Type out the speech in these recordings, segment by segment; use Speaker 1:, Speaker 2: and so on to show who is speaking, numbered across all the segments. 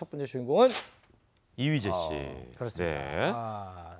Speaker 1: 첫 번째 주인공은 이휘재 아, 씨. 어, 그렇습니다. 네. 아,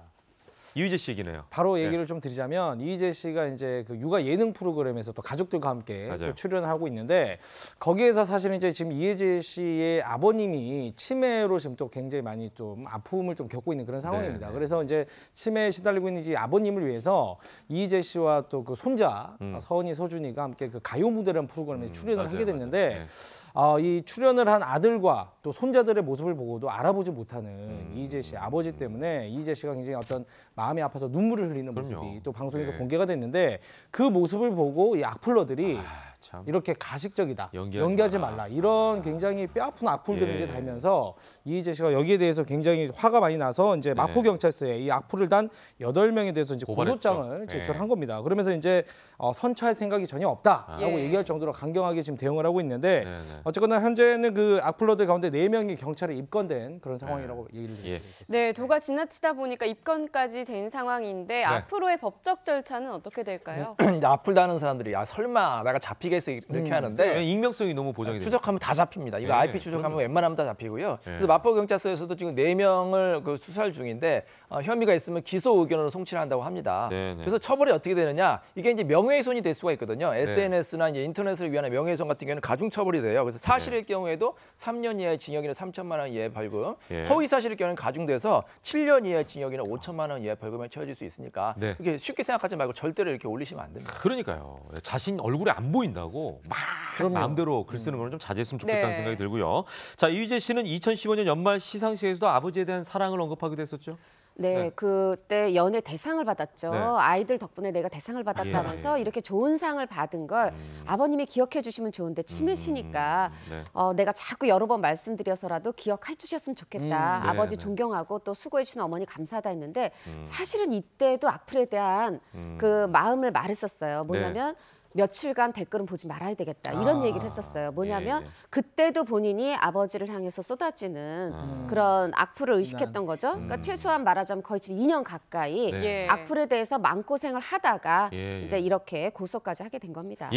Speaker 1: 이휘재 씨 얘기네요. 바로 네. 얘기를 네. 좀 드리자면 이휘재 씨가 이제 그 육아 예능 프로그램에서 또 가족들과 함께 또 출연을 하고 있는데 거기에서 사실은 이제 지금 이휘재 씨의 아버님이 치매로 지금 또 굉장히 많이 좀 아픔을 좀 겪고 있는 그런 상황입니다. 네. 그래서 이제 치매에 시달리고 있는 이 아버님을 위해서 이휘재 씨와 또 그 손자 음. 서은이 서준이가 함께 그 가요 무대라는 프로그램에 음, 출연을 맞아요, 하게 됐는데 네. 어, 이 출연을 한 아들과 또 손자들의 모습을 보고도 알아보지 못하는 음. 이재 씨 아버지 때문에 이재 씨가 굉장히 어떤 마음이 아파서 눈물을 흘리는 그럼요. 모습이 또 방송에서 네. 공개가 됐는데 그 모습을 보고 이 악플러들이 아... 참. 이렇게 가식적이다. 연기하지, 연기하지 말라. 말라. 이런 굉장히 뼈아픈 악플들을 예. 이제 달면서 이희재 씨가 여기에 대해서 굉장히 화가 많이 나서 이제 네. 마포 경찰서에 이 악플을 단 여덟 명에 대해서 이제 고발했죠. 고소장을 예. 제출한 겁니다. 그러면서 이제 어, 선처할 생각이 전혀 없다라고 아. 얘기할 정도로 강경하게 지금 대응을 하고 있는데 네, 네 어쨌거나 현재는 그 악플러들 가운데 네 명이 경찰에 입건된 그런 상황이라고 네. 얘기를 예. 드리고 습니다
Speaker 2: 네, 네, 도가 지나치다 보니까 입건까지 된 상황인데 네. 앞으로의 법적 절차는 어떻게 될까요?
Speaker 3: 악플 다는 사람들이 야 설마 내가 잡히게 SNS에 이렇게 음. 하는데 네, 익명성이 너무 보장이 돼요. 추적하면 다 잡힙니다. 이거 네, IP 추적하면 웬만하면 다 잡히고요. 네. 그래서 마포경찰서에서도 지금 네명을그 수사를 중인데 어, 혐의가 있으면 기소 의견으로 송치를 한다고 합니다. 네, 네. 그래서 처벌이 어떻게 되느냐. 이게 이제 명예훼손이 될 수가 있거든요. SNS나 네. 이제 인터넷을 위한 명예훼손 같은 경우는 가중처벌이 돼요. 그래서 사실일 경우에도 3년 이하의 징역이나 3천만 원 이하의 벌금, 예. 허위 사실일 경우는 가중돼서 7년 이하의 징역이나 5천만 원 이하의 벌금에 처해질 수 있으니까 이렇게 쉽게 생각하지 말고 절대로 이렇게 올리시면 안 됩니다. 그러니까요. 자신 얼굴에 안 보인다고. 하고 막 그럼요. 마음대로 글 쓰는 음. 거좀 자제했으면 네. 좋겠다는 네. 생각이 들고요. 자 이휘재 씨는 2015년 연말 시상식에서도 아버지에 대한 사랑을 언급하기도 했었죠.
Speaker 2: 네, 네, 그때 연예 대상을 받았죠. 네. 아이들 덕분에 내가 대상을 받았다면서 예. 이렇게 좋은 상을 받은 걸 음. 아버님이 기억해 주시면 좋은데 치매시니까 음. 네. 어, 내가 자꾸 여러 번 말씀드려서라도 기억해 주셨으면 좋겠다. 음. 네, 아버지 네. 존경하고 또 수고해 주신 어머니 감사하다 했는데 음. 사실은 이때도 악플에 대한 음. 그 마음을 말했었어요. 뭐냐면 며칠간 댓글은 보지 말아야 되겠다 이런 아, 얘기를 했었어요. 예, 뭐냐면 예, 예. 그때도 본인이 아버지를 향해서 쏟아지는 음. 그런 악플을 음. 의식했던 거죠. 음. 그러니까 최소한 말하자면 거의 지금 2년 가까이 네. 예. 악플에 대해서 마고생을 하다가 예, 예, 이제 이렇게 고소까지 하게 된 겁니다.